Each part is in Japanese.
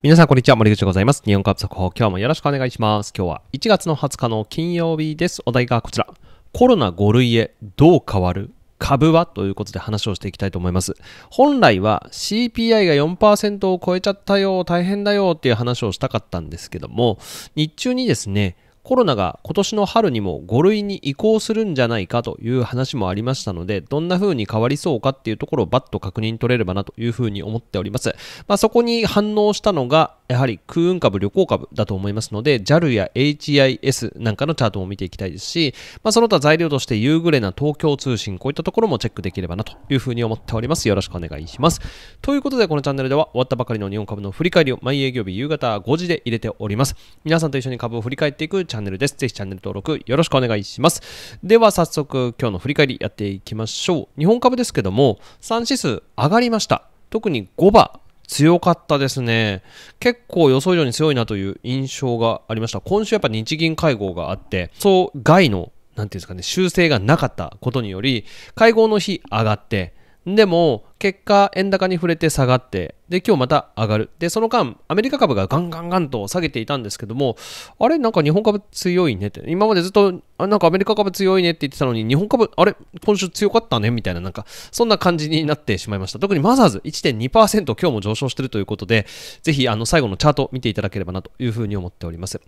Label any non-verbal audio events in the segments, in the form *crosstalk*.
皆さん、こんにちは。森口でございます。日本株速報、今日もよろしくお願いします。今日は1月の20日の金曜日です。お題がこちら。コロナ5類へどう変わる株はということで話をしていきたいと思います。本来は CPI が4%を超えちゃったよ、大変だよっていう話をしたかったんですけども、日中にですね、コロナが今年の春にも5類に移行するんじゃないかという話もありましたので、どんな風に変わりそうかっていうところをバッと確認取れればなという風に思っております。まあ、そこに反応したのが、やはり空運株、旅行株だと思いますので、JAL や HIS なんかのチャートも見ていきたいですし、まあ、その他材料として夕暮れな東京通信、こういったところもチェックできればなという風に思っております。よろしくお願いします。ということで、このチャンネルでは終わったばかりの日本株の振り返りを毎営業日夕方5時で入れております。皆さんと一緒に株を振り返っていくチャンネルャンネルです。ぜひチャンネル登録よろしくお願いします。では早速今日の振り返りやっていきましょう。日本株ですけども、3指数上がりました。特に5番強かったですね。結構予想以上に強いなという印象がありました。今週やっぱ日銀会合があって、そう外のなんていうんですかね、修正がなかったことにより、会合の日上がって、でも結果円高に触れて下がってで今日また上がるでその間アメリカ株がガンガンガンと下げていたんですけどもあれなんか日本株強いねって今までずっとあなんかアメリカ株強いねって言ってたのに日本株あれ今週強かったねみたいななんかそんな感じになってしまいました特にマザーズ1.2%今日も上昇してるということでぜひあの最後のチャート見ていただければなというふうに思っております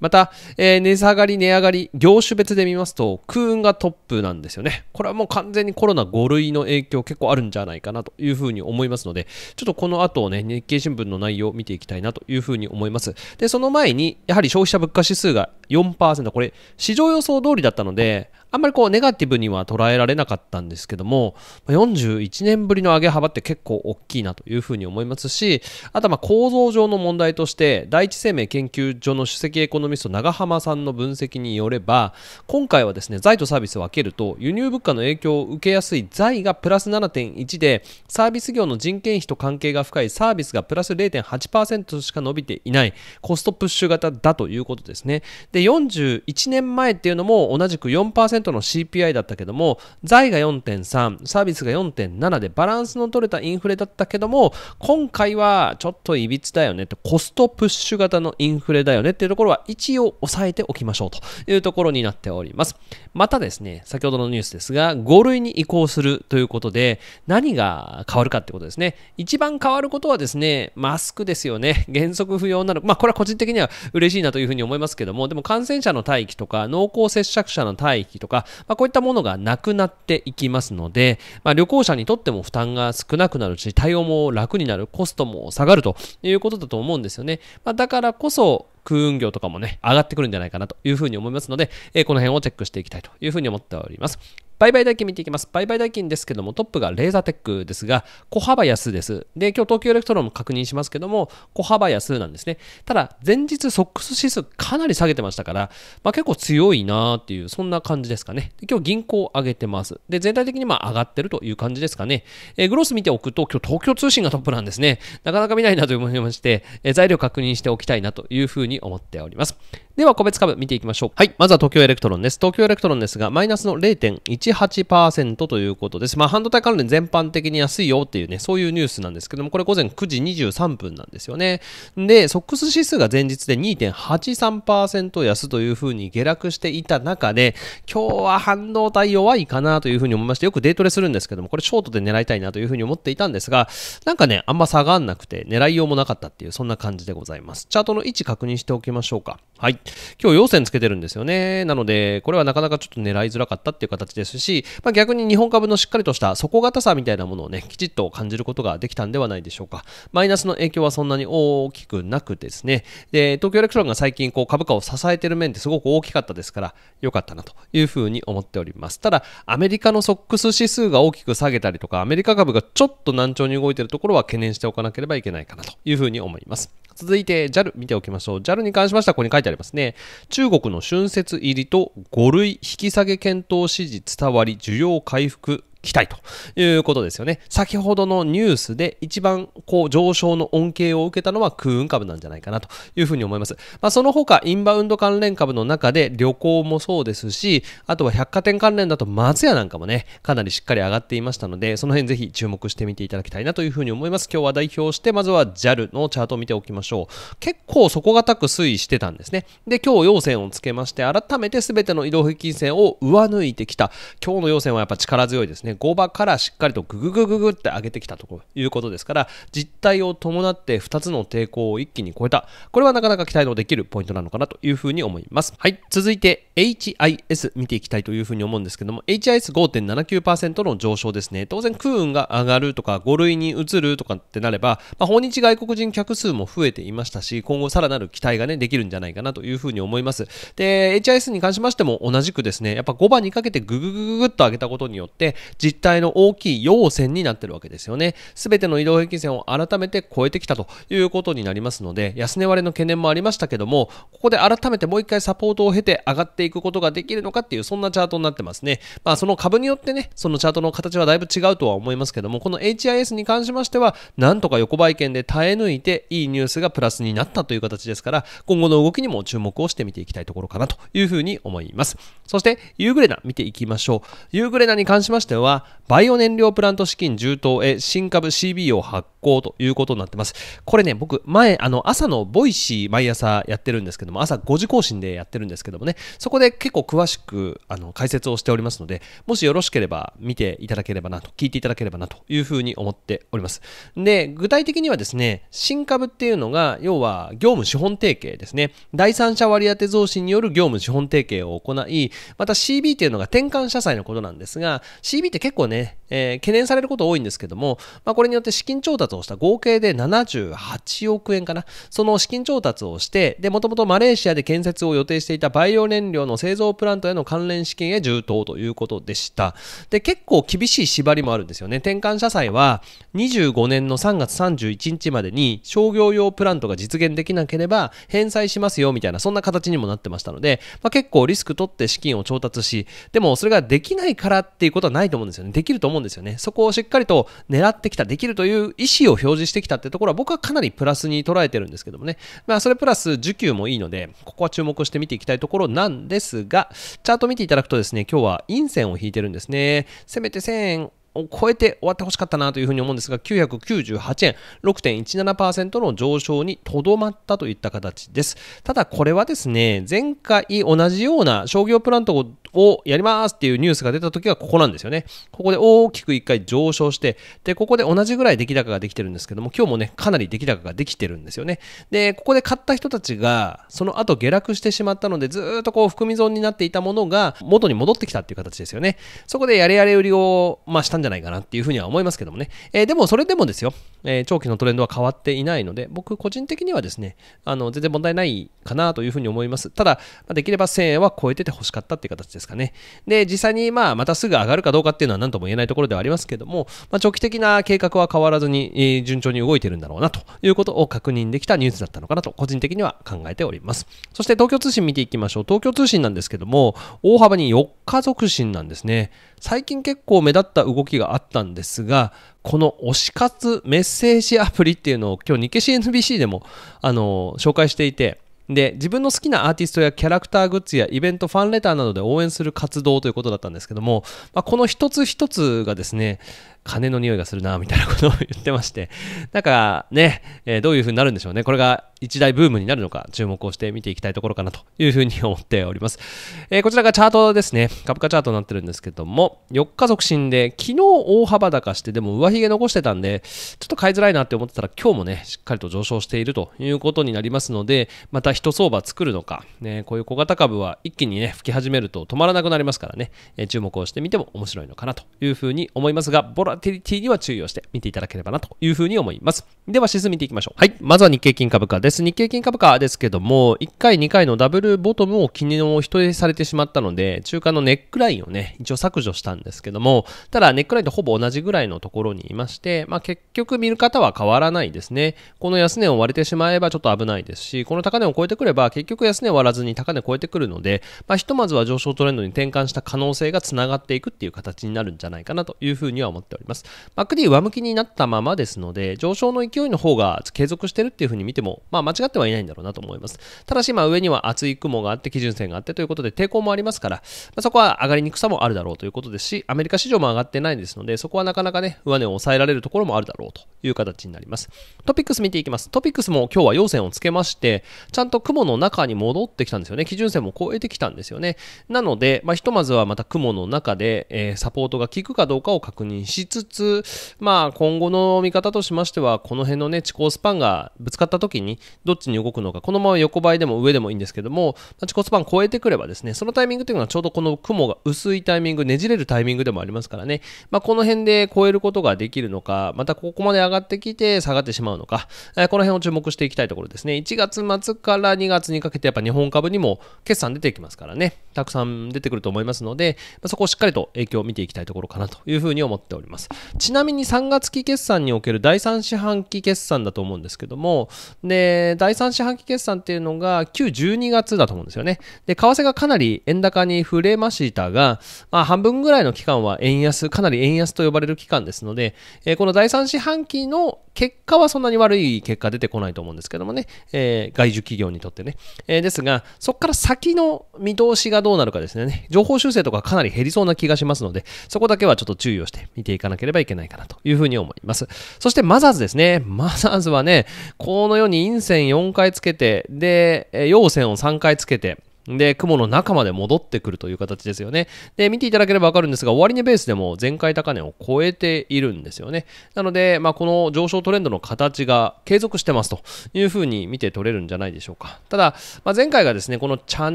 また、えー、値下がり、値上がり、業種別で見ますと、空運がトップなんですよね。これはもう完全にコロナ5類の影響結構あるんじゃないかなというふうに思いますので、ちょっとこの後ね、日経新聞の内容を見ていきたいなというふうに思います。で、その前に、やはり消費者物価指数が4%、これ、市場予想通りだったので、あんまりこうネガティブには捉えられなかったんですけども、41年ぶりの上げ幅って結構大きいなというふうに思いますし、あとは構造上の問題として、第一生命研究所の首席エコノミスト長浜さんの分析によれば、今回はですね、財とサービスを分けると、輸入物価の影響を受けやすい財がプラス7.1で、サービス業の人件費と関係が深いサービスがプラス0.8%しか伸びていない、コストプッシュ型だということですね。で、41年前っていうのも同じく4% 4%の CPI だったけども、財が4.3、サービスが4.7でバランスの取れたインフレだったけども、今回はちょっといびつだよねコストプッシュ型のインフレだよねっていうところは一応抑えておきましょうというところになっております。またですね、先ほどのニュースですが、5類に移行するということで、何が変わるかってことですね。一番変わることはですね、マスクですよね。原則不要なの。まあ、これは個人的には嬉しいなというふうに思いますけども、でも感染者の待機とか、濃厚接触者の待機とか、とか、まあ、こういったものがなくなっていきますので、まあ、旅行者にとっても負担が少なくなるし、対応も楽になる、コストも下がるということだと思うんですよね。まあ、だからこそ、空運業とかもね、上がってくるんじゃないかなというふうに思いますので、えー、この辺をチェックしていきたいというふうに思っております。売買代金見ていきます。売買代金ですけども、トップがレーザーテックですが、小幅安です。で、今日東京エレクトロンも確認しますけども、小幅安なんですね。ただ、前日ソックス指数かなり下げてましたから、まあ、結構強いなーっていう、そんな感じですかね。今日銀行上げてます。で、全体的にまあ上がってるという感じですかね。えー、グロス見ておくと、今日東京通信がトップなんですね。なかなか見ないなと思いまして、えー、材料確認しておきたいなというふうに思っております。では個別株見ていきましょう。はい。まずは東京エレクトロンです。東京エレクトロンですが、マイナスの0.18%ということです。まあ、半導体関連全般的に安いよっていうね、そういうニュースなんですけども、これ午前9時23分なんですよね。で、ソックス指数が前日で2.83%安というふうに下落していた中で、今日は半導体弱いかなというふうに思いまして、よくデートレするんですけども、これショートで狙いたいなというふうに思っていたんですが、なんかね、あんま下がんなくて、狙いようもなかったっていう、そんな感じでございます。チャートの位置確認しておきましょうか。はい。今日要線つけてるんですよね。なので、これはなかなかちょっと狙いづらかったっていう形ですし、まあ、逆に日本株のしっかりとした底堅さみたいなものをね、きちっと感じることができたんではないでしょうか。マイナスの影響はそんなに大きくなくですね、で、東京エレクションが最近こう株価を支えてる面ってすごく大きかったですから、良かったなというふうに思っております。ただ、アメリカのソックス指数が大きく下げたりとか、アメリカ株がちょっと難聴に動いてるところは懸念しておかなければいけないかなというふうに思います。続いて JAL 見ておきましょう。JAL に関しましてはここに書いてありますね。ね、中国の春節入りと5類引き下げ検討指示伝わり需要回復きたいということですよね。先ほどのニュースで一番こう上昇の恩恵を受けたのは空運株なんじゃないかなというふうに思います。まあ、その他インバウンド関連株の中で旅行もそうですし、あとは百貨店関連だと松屋なんかもね、かなりしっかり上がっていましたので、その辺ぜひ注目してみていただきたいなというふうに思います。今日は代表してまずは JAL のチャートを見ておきましょう。結構底堅く推移してたんですね。で、今日要線をつけまして、改めて全ての移動平均線を上抜いてきた。今日の要線はやっぱ力強いですね。ね、5場からしっかりとグググググって上げてきたということですから、実態を伴って2つの抵抗を一気に超えた。これはなかなか期待のできるポイントなのかなというふうに思います。はい、続いて HIS 見ていきたいというふうに思うんですけども、HIS5.79% の上昇ですね。当然、空運が上がるとか、5類に移るとかってなれば、まあ、訪日外国人客数も増えていましたし、今後さらなる期待がね、できるんじゃないかなというふうに思います。で、HIS に関しましても同じくですね、やっぱ5番にかけてグググググっと上げたことによって、実態の大きい要線になってるわけですよね。すべての移動平均線を改めて超えてきたということになりますので、安値割れの懸念もありましたけども、ここで改めてもう一回サポートを経て上がっていくことができるのかっていう、そんなチャートになってますね。まあ、その株によってね、そのチャートの形はだいぶ違うとは思いますけども、この HIS に関しましては、なんとか横ばい圏で耐え抜いて、いいニュースがプラスになったという形ですから、今後の動きにも注目をしてみていきたいところかなというふうに思います。そして、夕暮れな見ていきましょう。夕暮れなに関しましては、はバイオ燃料プラント資金充当へ新株 CB を発行ということになってます。これね、僕、前、あの、朝のボイシー毎朝やってるんですけども、朝5時更新でやってるんですけどもね、そこで結構詳しく、あの、解説をしておりますので、もしよろしければ見ていただければなと、聞いていただければなというふうに思っております。で、具体的にはですね、新株っていうのが、要は業務資本提携ですね。第三者割当増資による業務資本提携を行い、また CB っていうのが転換社債のことなんですが、CB ってで結構ね、えー、懸念されること多いんですけども、まあ、これによって資金調達をした合計で78億円かな、その資金調達をして、で、もともとマレーシアで建設を予定していたバイオ燃料の製造プラントへの関連資金へ充当ということでした。で、結構厳しい縛りもあるんですよね。転換社債は25年の3月31日までに商業用プラントが実現できなければ返済しますよみたいな、そんな形にもなってましたので、まあ、結構リスク取って資金を調達し、でもそれができないからっていうことはないと思うんですですよね。できると思うんですよね。そこをしっかりと狙ってきた、できるという意思を表示してきたってところは僕はかなりプラスに捉えてるんですけどもね。まあそれプラス受給もいいので、ここは注目して見ていきたいところなんですが、チャート見ていただくとですね、今日は陰線を引いてるんですね。せめて1000円を超えて終わってほしかったなというふうに思うんですが、998円、6.17%の上昇にとどまったといった形です。ただこれはですね、前回同じような商業プラントをやりますっていうニュースが出た時はここなんですよね。ここで大きく1回上昇して、で、ここで同じぐらい出来高ができてるんですけども、今日もね、かなり出来高ができてるんですよね。で、ここで買った人たちが、その後下落してしまったので、ずっとこう含み損になっていたものが元に戻ってきたっていう形ですよね。そこでやれやれ売りを、まあ、したんじゃないかなっていうふうには思いますけどもね。えー、でもそれでもですよ、えー、長期のトレンドは変わっていないので、僕個人的にはですね、あの、全然問題ないかなというふうに思います。ただ、できれば1000円は超えてて欲しかったっていう形ですですかね。で、実際にまあまたすぐ上がるかどうかっていうのは何とも言えないところではありますけども、まあ、長期的な計画は変わらずに、順調に動いてるんだろうなということを確認できたニュースだったのかなと個人的には考えております。そして東京通信見ていきましょう。東京通信なんですけども、大幅に4日続進なんですね。最近結構目立った動きがあったんですが、この推し活メッセージアプリっていうのを今日日経 CNBC でもあの紹介していて、で自分の好きなアーティストやキャラクターグッズやイベントファンレターなどで応援する活動ということだったんですけども、まあ、この一つ一つがですね、金の匂いがするなみたいなことを言ってまして *laughs* なんかね、えー、どういう風になるんでしょうねこれが一大ブームになるのか注目をして見ていきたいところかなという風に思っております、*laughs* えー、こちらがチャートですね株価チャートになってるんですけども4日促進で昨日大幅高してでも上髭残してたんでちょっと買いづらいなって思ってたら今日もねしっかりと上昇しているということになりますのでまた一相場作るのか、ね、こういう小型株は一気にね吹き始めると止まらなくなりますからね、えー、注目をしてみても面白いのかなという風に思いますがボラティリティには注意をして見ていただければなというふうに思います。では、指数見ていきましょう。はい。まずは日経金株価です。日経金株価ですけども、1回、2回のダブルボトムを昨日一重されてしまったので、中間のネックラインをね、一応削除したんですけども、ただネックラインとほぼ同じぐらいのところにいまして、まあ結局見る方は変わらないですね。この安値を割れてしまえばちょっと危ないですし、この高値を超えてくれば結局安値を割らずに高値を超えてくるので、まあひとまずは上昇トレンドに転換した可能性が繋がっていくっていう形になるんじゃないかなというふうには思っております。ます。MacD 上向きになったままですので、上昇の勢いの方が継続してるっていうふうに見ても、まあ間違ってはいないんだろうなと思います。ただし、まあ上には厚い雲があって、基準線があってということで抵抗もありますから、まあ、そこは上がりにくさもあるだろうということですし、アメリカ市場も上がってないですので、そこはなかなかね、上値を抑えられるところもあるだろうという形になります。トピックス見ていきます。トピックスも今日は陽線をつけまして、ちゃんと雲の中に戻ってきたんですよね。基準線も超えてきたんですよね。なので、まあ、ひとまずはまた雲の中で、えー、サポートが効くかどうかを確認しつつ、まあ、今後の見方としましては、この辺のね、地高スパンがぶつかった時に、どっちに動くのか、このまま横ばいでも上でもいいんですけども、地高スパン超えてくればですね、そのタイミングというのはちょうどこの雲が薄いタイミング、ねじれるタイミングでもありますからね、まあ、この辺で超えることができるのか、またここまで上がってきて下がってしまうのか、えこの辺を注目していきたいところですね。1月末から2月にかけてやっぱ日本株にも決算出てきますからね、たくさん出てくると思いますので、まあ、そこをしっかりと影響を見ていきたいところかなというふうに思っております。ますちなみに3月期決算における第3四半期決算だと思うんですけどもで第3四半期決算っていうのが旧12月だと思うんですよねで為替がかなり円高に触れましたが、まあ、半分ぐらいの期間は円安かなり円安と呼ばれる期間ですので、えー、この第3四半期の結果はそんなに悪い結果出てこないと思うんですけどもね、えー、外需企業にとってね、えー、ですがそこから先の見通しがどうなるかですね情報修正とかかなり減りそうな気がしますのでそこだけはちょっと注意をして見ていかかなければいけないかなというふうに思います。そしてマザーズですね。マザーズはね、このように陰線4回つけて、で、陽線を3回つけて、で、雲の中まで戻ってくるという形ですよね。で、見ていただければわかるんですが、終値ベースでも前回高値を超えているんですよね。なので、まあ、この上昇トレンドの形が継続してますというふうに見て取れるんじゃないでしょうか。ただ、まあ、前回がですね、このチャン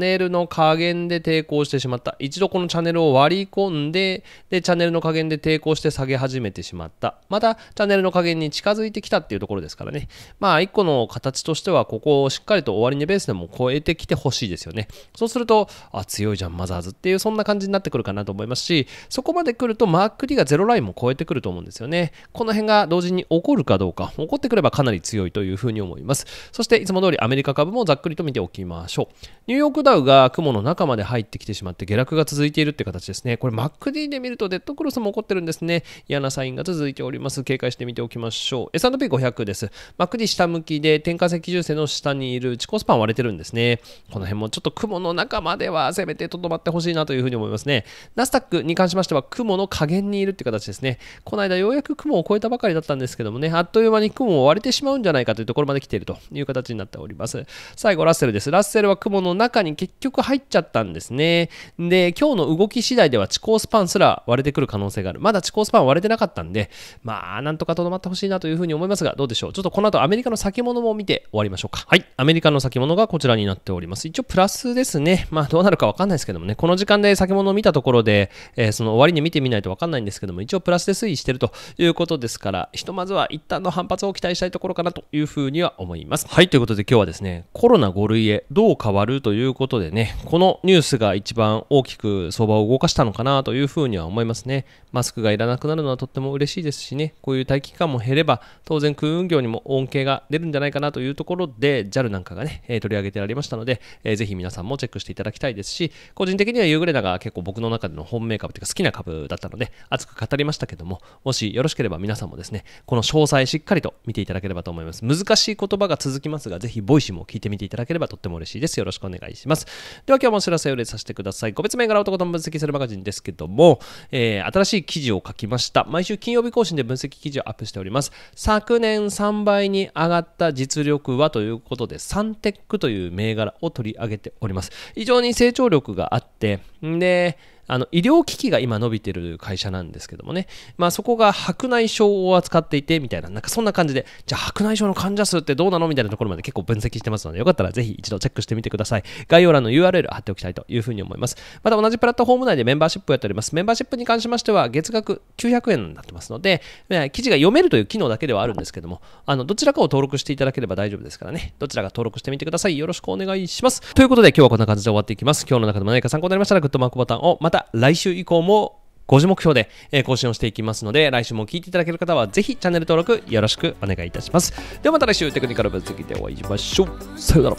ネルの加減で抵抗してしまった。一度このチャンネルを割り込んで、で、チャンネルの加減で抵抗して下げ始めてしまった。また、チャンネルの加減に近づいてきたっていうところですからね。まあ、一個の形としては、ここをしっかりと終値ベースでも超えてきてほしいですよね。そうすると、あ、強いじゃん、マザーズっていう、そんな感じになってくるかなと思いますし、そこまで来ると、マーク・ D が0ラインも超えてくると思うんですよね。この辺が同時に起こるかどうか、起こってくればかなり強いというふうに思います。そして、いつも通りアメリカ株もざっくりと見ておきましょう。ニューヨークダウが雲の中まで入ってきてしまって、下落が続いているって形ですね。これ、マック D で見ると、デッドクロスも起こってるんですね。嫌なサインが続いております。警戒してみておきましょう。S&P500 です。マック D 下向きで、転換石重線の下にいる、地コスパン割れてるんですね。この辺もちょっと雲雲の中まではせめてとどまってほしいなというふうに思いますね。ナスダックに関しましては雲の下限にいるって形ですね。この間ようやく雲を超えたばかりだったんですけどもね、あっという間に雲を割れてしまうんじゃないかというところまで来ているという形になっております。最後、ラッセルです。ラッセルは雲の中に結局入っちゃったんですね。で、今日の動き次第では地高スパンすら割れてくる可能性がある。まだ地高スパン割れてなかったんで、まあ、なんとかとどまってほしいなというふうに思いますが、どうでしょう。ちょっとこの後アメリカの先物も見て終わりましょうか。はい。アメリカの先物がこちらになっております。一応プラスですね、まあどうなるかわかんないですけどもね、この時間で先物を見たところで、えー、その終わりに見てみないとわかんないんですけども、一応プラスで推移してるということですから、ひとまずは一旦の反発を期待したいところかなというふうには思います。はい、ということで今日はですね、コロナ5類へどう変わるということでね、このニュースが一番大きく相場を動かしたのかなというふうには思いますね。マスクがいらなくなるのはとっても嬉しいですしね、こういう待機期間も減れば、当然空運業にも恩恵が出るんじゃないかなというところで、JAL なんかがね、取り上げてられましたので、えー、ぜひ皆さんんもチェックしていただきたいですし、個人的にはユーグレナが結構僕の中での本命株というか好きな株だったので、熱く語りましたけども、もしよろしければ皆さんもですね、この詳細しっかりと見ていただければと思います。難しい言葉が続きますが、ぜひボイシーも聞いてみていただければとっても嬉しいです。よろしくお願いします。では今日もお知らせを入れさせてください。個別銘柄男とこ分析するマガジンですけども、えー、新しい記事を書きました。毎週金曜日更新で分析記事をアップしております。昨年3倍に上がった実力はということで、サンテックという銘柄を取り上げております。ります。非常に成長力があって、で、あの医療機器が今伸びてる会社なんですけどもね、まあ、そこが白内障を扱っていてみたいな、なんかそんな感じで、じゃあ白内障の患者数ってどうなのみたいなところまで結構分析してますので、よかったらぜひ一度チェックしてみてください。概要欄の URL 貼っておきたいというふうに思います。また同じプラットフォーム内でメンバーシップをやっております。メンバーシップに関しましては月額900円になってますので、記事が読めるという機能だけではあるんですけども、あのどちらかを登録していただければ大丈夫ですからね、どちらか登録してみてください。よろしくお願いします。ということで今日はこんな感じで終わっていきます。今日の中でも何か参考になりましたらグッドマークボタンをまたた来週以降も5時目標で、え更新をしていきますので、来週も聴いていただける方は、ぜひチャンネル登録よろしくお願いいたします。ではまた来週、テクニカル分析でお会いしましょう。さよなら。